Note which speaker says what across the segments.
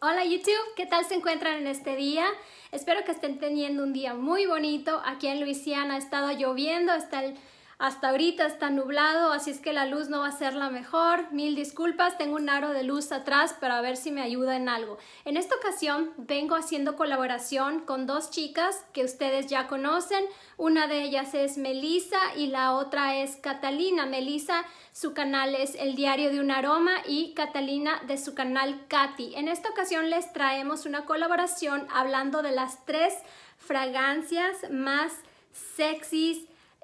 Speaker 1: Hola YouTube, ¿qué tal se encuentran en este día? Espero que estén teniendo un día muy bonito. Aquí en Luisiana ha estado lloviendo, está el hasta ahorita está nublado, así es que la luz no va a ser la mejor. Mil disculpas, tengo un aro de luz atrás para ver si me ayuda en algo. En esta ocasión vengo haciendo colaboración con dos chicas que ustedes ya conocen. Una de ellas es Melissa y la otra es Catalina. Melissa, su canal es El Diario de un Aroma y Catalina de su canal Katy. En esta ocasión les traemos una colaboración hablando de las tres fragancias más sexys,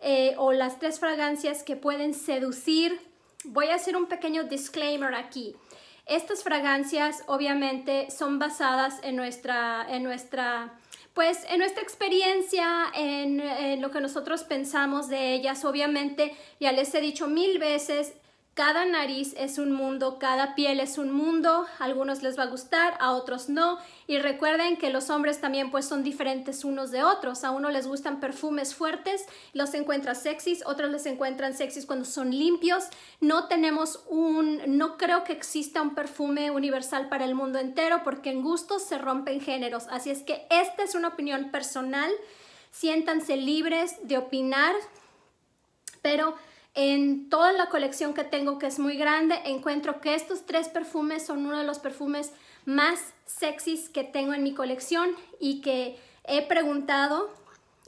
Speaker 1: eh, o las tres fragancias que pueden seducir. Voy a hacer un pequeño disclaimer aquí. Estas fragancias obviamente son basadas en nuestra, en nuestra, pues en nuestra experiencia, en, lo que nosotros pensamos de ellas, obviamente, ya les he dicho mil veces, cada nariz es un mundo, cada piel es un mundo, algunos les va a gustar, a otros no. Y recuerden que los hombres también pues son diferentes unos de otros. A uno les gustan perfumes fuertes, los encuentran sexys, otros les encuentran sexys cuando son limpios. No tenemos un, no creo que exista un perfume universal para el mundo entero porque en gustos se rompen géneros. Así es que esta es una opinión personal. Siéntanse libres de opinar, pero en toda la colección que tengo, que es muy grande, encuentro que estos tres perfumes son uno de los perfumes más sexys que tengo en mi colección y que he preguntado,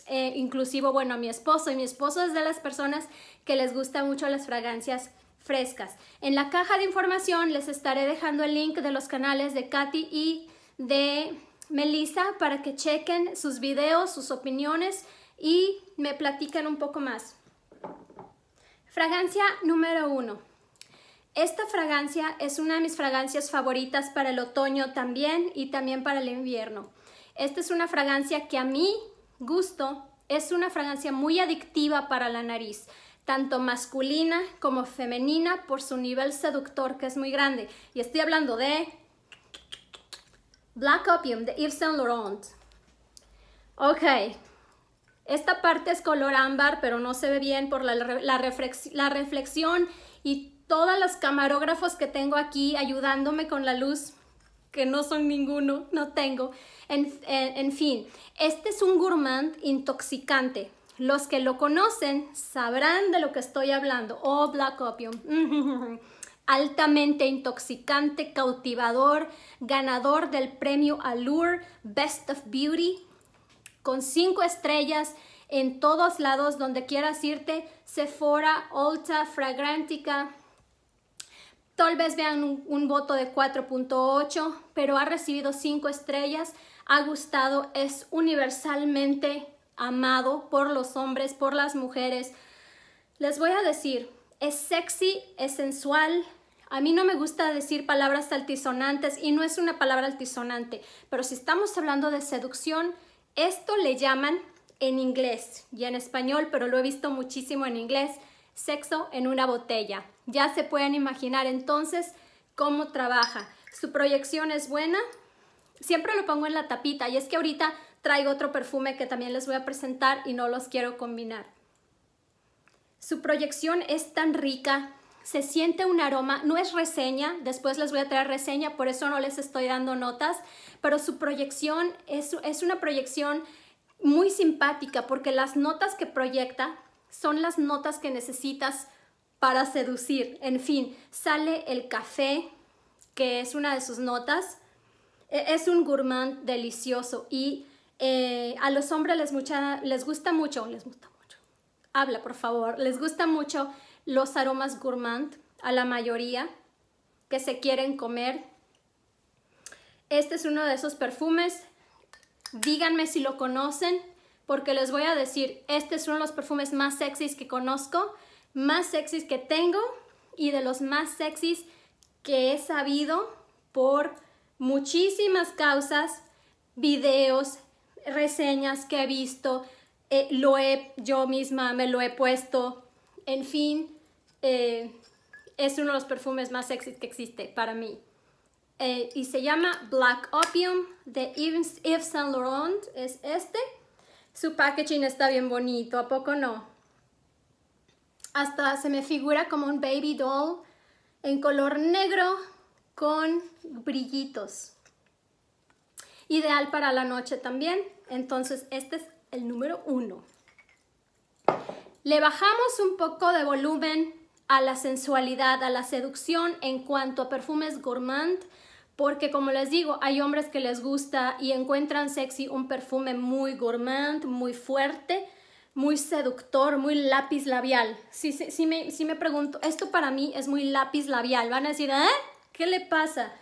Speaker 1: eh, inclusive, bueno, a mi esposo, y mi esposo es de las personas que les gustan mucho las fragancias frescas. En la caja de información les estaré dejando el link de los canales de Katy y de Melissa para que chequen sus videos, sus opiniones y me platiquen un poco más. Fragancia número uno. Esta fragancia es una de mis fragancias favoritas para el otoño también y también para el invierno. Esta es una fragancia que a mi gusto es una fragancia muy adictiva para la nariz, tanto masculina como femenina por su nivel seductor que es muy grande. Y estoy hablando de Black Opium de Yves Saint Laurent. Ok, esta parte es color ámbar, pero no se ve bien por la, la, reflexión y todos los camarógrafos que tengo aquí ayudándome con la luz, que no son ninguno, no tengo. En, en, fin, este es un gourmand intoxicante. Los que lo conocen sabrán de lo que estoy hablando. Oh, Black Opium. Altamente intoxicante, cautivador, ganador del premio Allure Best of Beauty con cinco estrellas en todos lados donde quieras irte, Sephora, Ulta, Fragrantica. Tal vez vean un, voto de 4.8, pero ha recibido 5 estrellas, ha gustado, es universalmente amado por los hombres, por las mujeres. Les voy a decir, es sexy, es sensual. A mí no me gusta decir palabras altisonantes y no es una palabra altisonante, pero si estamos hablando de seducción, esto le llaman en inglés y en español, pero lo he visto muchísimo en inglés, sexo en una botella. Ya se pueden imaginar entonces cómo trabaja. Su proyección es buena. Siempre lo pongo en la tapita y es que ahorita traigo otro perfume que también les voy a presentar y no los quiero combinar. Su proyección es tan rica, se siente un aroma, no es reseña, después les voy a traer reseña, por eso no les estoy dando notas, pero su proyección es, una proyección muy simpática porque las notas que proyecta son las notas que necesitas para seducir. En fin, sale el café, que es una de sus notas. E, es un gourmand delicioso y eh, a los hombres les, les gusta mucho, les gusta mucho, habla por favor, les gusta mucho los aromas gourmand a la mayoría que se quieren comer. Este es uno de esos perfumes. Díganme si lo conocen, porque les voy a decir, este es uno de los perfumes más sexys que conozco, más sexys que tengo y de los más sexys que he sabido por muchísimas causas, videos, reseñas que he visto, eh, lo he yo misma, me lo he puesto, en fin, eh, es uno de los perfumes más sexy que existe para mí. Eh, y se llama Black Opium de Yves, Saint Laurent, es este. Su packaging está bien bonito, ¿a poco no? Hasta se me figura como un baby doll en color negro con brillitos. Ideal para la noche también, entonces este es el número uno. Le bajamos un poco de volumen a la sensualidad, a la seducción en cuanto a perfumes gourmand, porque como les digo, hay hombres que les gusta y encuentran sexy un perfume muy gourmand, muy fuerte, muy seductor, muy lápiz labial. Si, me, pregunto, esto para mí es muy lápiz labial, van a decir, ¿eh? ¿Qué le pasa?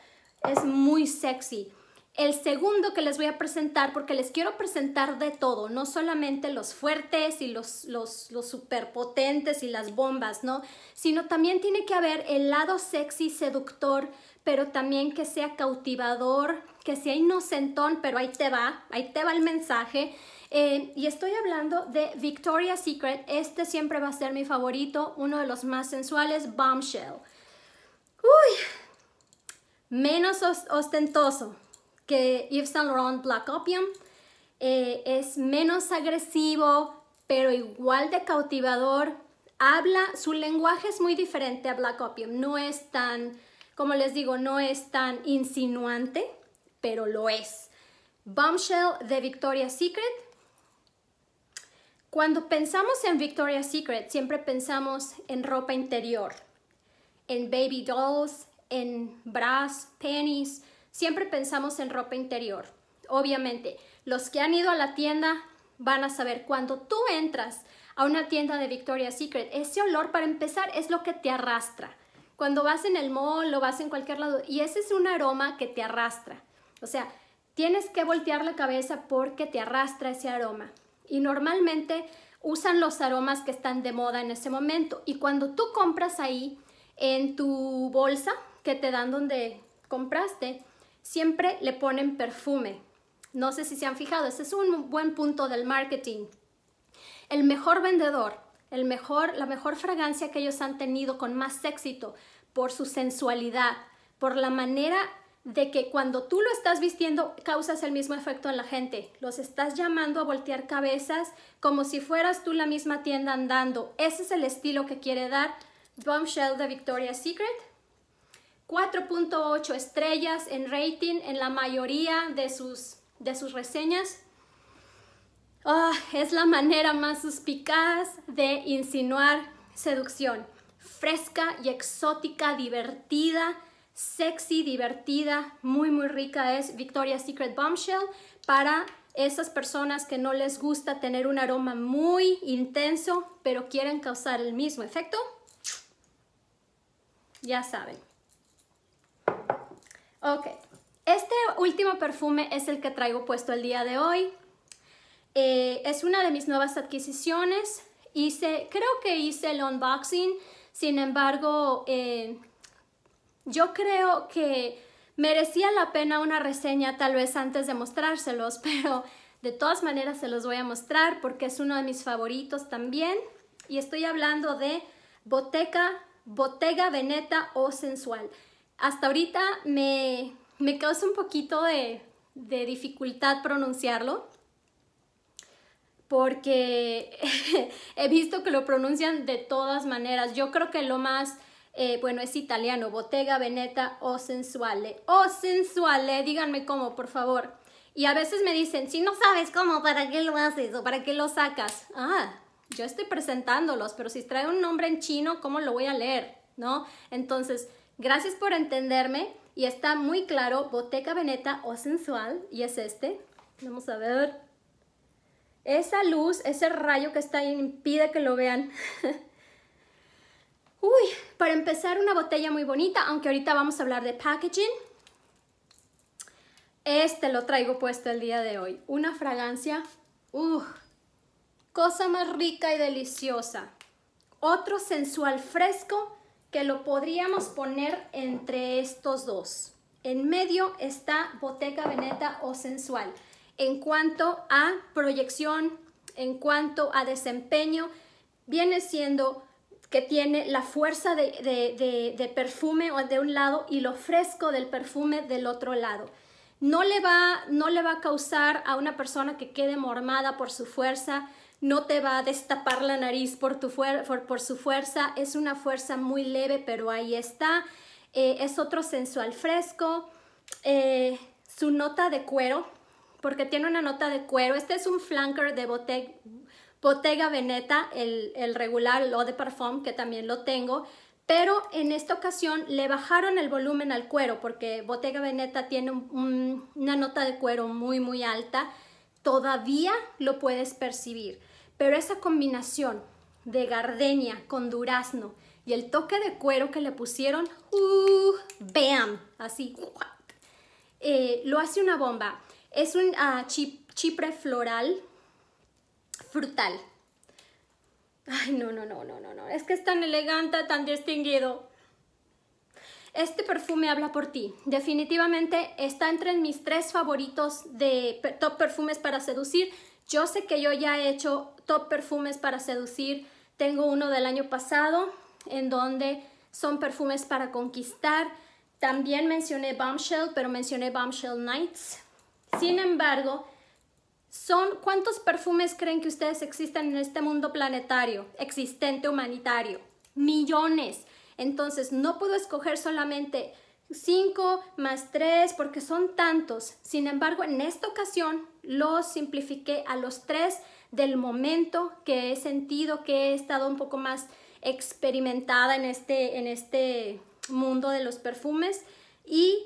Speaker 1: Es muy sexy el segundo que les voy a presentar, porque les quiero presentar de todo, no solamente los fuertes y los, los, superpotentes y las bombas, ¿no? Sino también tiene que haber el lado sexy, seductor, pero también que sea cautivador, que sea inocentón, pero ahí te va, ahí te va el mensaje. Eh, y estoy hablando de Victoria's Secret, este siempre va a ser mi favorito, uno de los más sensuales, Bombshell. Uy, menos ostentoso, que Yves Saint Laurent Black Opium. Eh, es menos agresivo, pero igual de cautivador. Habla, su lenguaje es muy diferente a Black Opium. No es tan, como les digo, no es tan insinuante, pero lo es. Bombshell de Victoria's Secret. Cuando pensamos en Victoria's Secret, siempre pensamos en ropa interior, en baby dolls, en bras, pennies, siempre pensamos en ropa interior. Obviamente, los que han ido a la tienda van a saber cuando tú entras a una tienda de Victoria's Secret, ese olor para empezar es lo que te arrastra. Cuando vas en el mall o vas en cualquier lado y ese es un aroma que te arrastra. O sea, tienes que voltear la cabeza porque te arrastra ese aroma. Y normalmente usan los aromas que están de moda en ese momento. Y cuando tú compras ahí en tu bolsa que te dan donde compraste, siempre le ponen perfume. No sé si se han fijado, ese es un buen punto del marketing. El mejor vendedor, el mejor, la mejor fragancia que ellos han tenido con más éxito por su sensualidad, por la manera de que cuando tú lo estás vistiendo causas el mismo efecto en la gente. Los estás llamando a voltear cabezas como si fueras tú la misma tienda andando. Ese es el estilo que quiere dar Bombshell de Victoria's Secret 4.8 estrellas en rating en la mayoría de sus, de sus reseñas. Ah, es la manera más suspicaz de insinuar seducción. Fresca y exótica, divertida, sexy, divertida, muy, muy rica es Victoria's Secret Bombshell para esas personas que no les gusta tener un aroma muy intenso, pero quieren causar el mismo efecto. Ya saben. Ok, este último perfume es el que traigo puesto el día de hoy. Eh, es una de mis nuevas adquisiciones. creo que hice el unboxing, sin embargo, eh, yo creo que merecía la pena una reseña tal vez antes de mostrárselos, pero de todas maneras se los voy a mostrar porque es uno de mis favoritos también. Y estoy hablando de Boteca, Bottega Veneta o Sensual hasta ahorita me, causa un poquito de, dificultad pronunciarlo porque he visto que lo pronuncian de todas maneras. Yo creo que lo más, eh, bueno, es italiano, bottega, veneta o sensuale. O sensuale, díganme cómo, por favor. Y a veces me dicen, si no sabes cómo, ¿para qué lo haces o para qué lo sacas? Ah, yo estoy presentándolos, pero si trae un nombre en chino, ¿cómo lo voy a leer? ¿No? Entonces, Gracias por entenderme y está muy claro, boteca veneta o sensual, y es este. Vamos a ver. Esa luz, ese rayo que está ahí impide que lo vean. Uy, para empezar una botella muy bonita, aunque ahorita vamos a hablar de packaging. Este lo traigo puesto el día de hoy. Una fragancia, uff, cosa más rica y deliciosa. Otro sensual fresco que lo podríamos poner entre estos dos. En medio está boteca Veneta o Sensual. En cuanto a proyección, en cuanto a desempeño, viene siendo que tiene la fuerza de, perfume de un lado y lo fresco del perfume del otro lado. No no le va a causar a una persona que quede mormada por su fuerza, no te va a destapar la nariz por, su fuerza, es una fuerza muy leve, pero ahí está. Eh, es otro sensual fresco. Eh, su nota de cuero, porque tiene una nota de cuero. Este es un flanker de Bottega, Veneta, el, regular, lo de Parfum, que también lo tengo. Pero en esta ocasión le bajaron el volumen al cuero, porque Bottega Veneta tiene una nota de cuero muy, muy alta. Todavía lo puedes percibir. Pero esa combinación de gardenia con durazno y el toque de cuero que le pusieron, uh, ¡bam! Así, eh, lo hace una bomba. Es un ah, chipre floral frutal. Ay, no, no, no, no, no, no. Es que es tan elegante, tan distinguido. Este perfume habla por ti. Definitivamente está entre mis tres favoritos de top perfumes para seducir. Yo sé que yo ya he hecho top perfumes para seducir. Tengo uno del año pasado en donde son perfumes para conquistar. También mencioné Bombshell, pero mencioné Bombshell Nights. Sin embargo, son ¿cuántos perfumes creen que ustedes existen en este mundo planetario, existente humanitario? Millones. Entonces, no puedo escoger solamente 5 más 3 porque son tantos. Sin embargo, en esta ocasión los simplifiqué a los 3 del momento que he sentido, que he estado un poco más experimentada en este, en este mundo de los perfumes y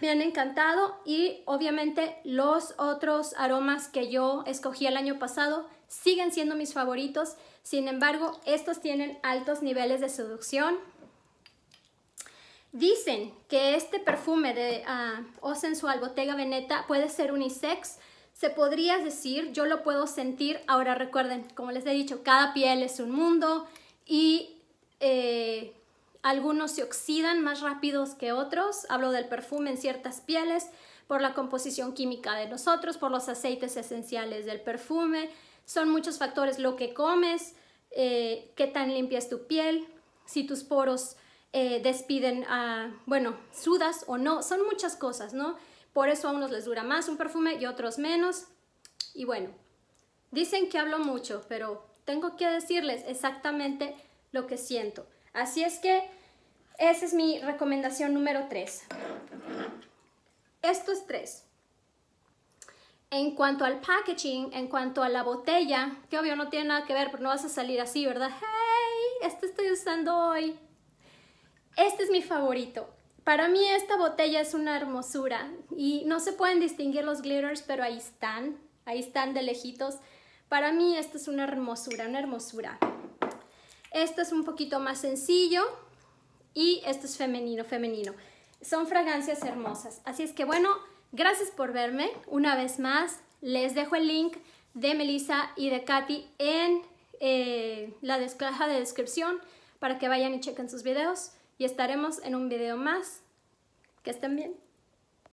Speaker 1: me han encantado y obviamente los otros aromas que yo escogí el año pasado siguen siendo mis favoritos. Sin embargo, estos tienen altos niveles de seducción, Dicen que este perfume de ah, O Sensual Bottega Veneta puede ser unisex. Se podría decir, yo lo puedo sentir. Ahora recuerden, como les he dicho, cada piel es un mundo y eh, algunos se oxidan más rápidos que otros. Hablo del perfume en ciertas pieles por la composición química de nosotros, por los aceites esenciales del perfume. Son muchos factores lo que comes, eh, qué tan limpia es tu piel, si tus poros eh, despiden a, bueno, sudas o no, son muchas cosas, ¿no? Por eso a unos les dura más un perfume y otros menos. Y bueno, dicen que hablo mucho, pero tengo que decirles exactamente lo que siento. Así es que esa es mi recomendación número 3. Esto es 3. En cuanto al packaging, en cuanto a la botella, que obvio no tiene nada que ver, pero no vas a salir así, ¿verdad? ¡Hey! Este estoy usando hoy. Este es mi favorito. Para mí esta botella es una hermosura y no se pueden distinguir los glitters, pero ahí están, ahí están de lejitos. Para mí esta es una hermosura, una hermosura. Este es un poquito más sencillo y este es femenino, femenino. Son fragancias hermosas. Así es que bueno, gracias por verme una vez más. Les dejo el link de Melissa y de Katy en eh, la caja de descripción para que vayan y chequen sus videos y estaremos en un video más. Que estén bien.